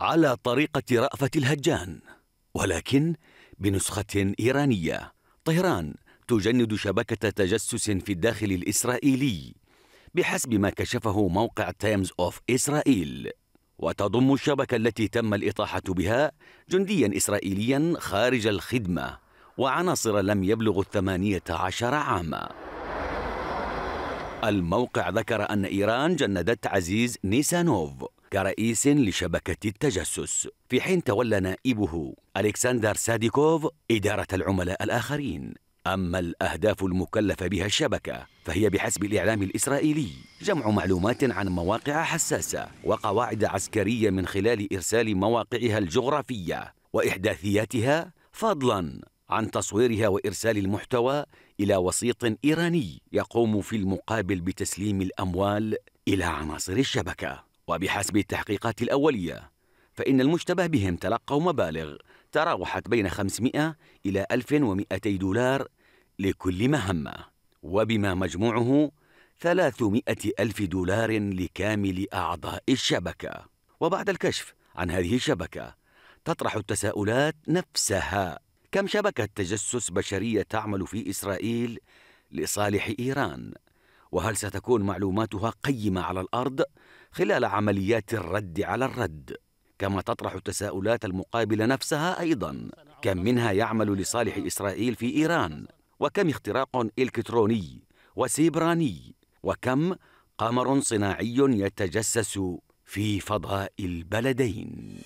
على طريقة رأفة الهجان ولكن بنسخة إيرانية طهران تجند شبكة تجسس في الداخل الإسرائيلي بحسب ما كشفه موقع تايمز أوف إسرائيل وتضم الشبكة التي تم الإطاحة بها جنديا إسرائيليا خارج الخدمة وعناصر لم يبلغ الثمانية عشر عاما الموقع ذكر أن إيران جندت عزيز نيسانوف كرئيس لشبكة التجسس في حين تولى نائبه ألكسندر ساديكوف إدارة العملاء الآخرين أما الأهداف المكلفة بها الشبكة فهي بحسب الإعلام الإسرائيلي جمع معلومات عن مواقع حساسة وقواعد عسكرية من خلال إرسال مواقعها الجغرافية وإحداثياتها فضلاً عن تصويرها وإرسال المحتوى إلى وسيط إيراني يقوم في المقابل بتسليم الأموال إلى عناصر الشبكة وبحسب التحقيقات الأولية فإن المشتبه بهم تلقوا مبالغ تراوحت بين 500 إلى 1200 دولار لكل مهمة وبما مجموعه 300 ألف دولار لكامل أعضاء الشبكة وبعد الكشف عن هذه الشبكة تطرح التساؤلات نفسها كم شبكة تجسس بشرية تعمل في إسرائيل لصالح إيران؟ وهل ستكون معلوماتها قيمة على الأرض خلال عمليات الرد على الرد كما تطرح التساؤلات المقابلة نفسها أيضا كم منها يعمل لصالح إسرائيل في إيران وكم اختراق إلكتروني وسيبراني وكم قمر صناعي يتجسس في فضاء البلدين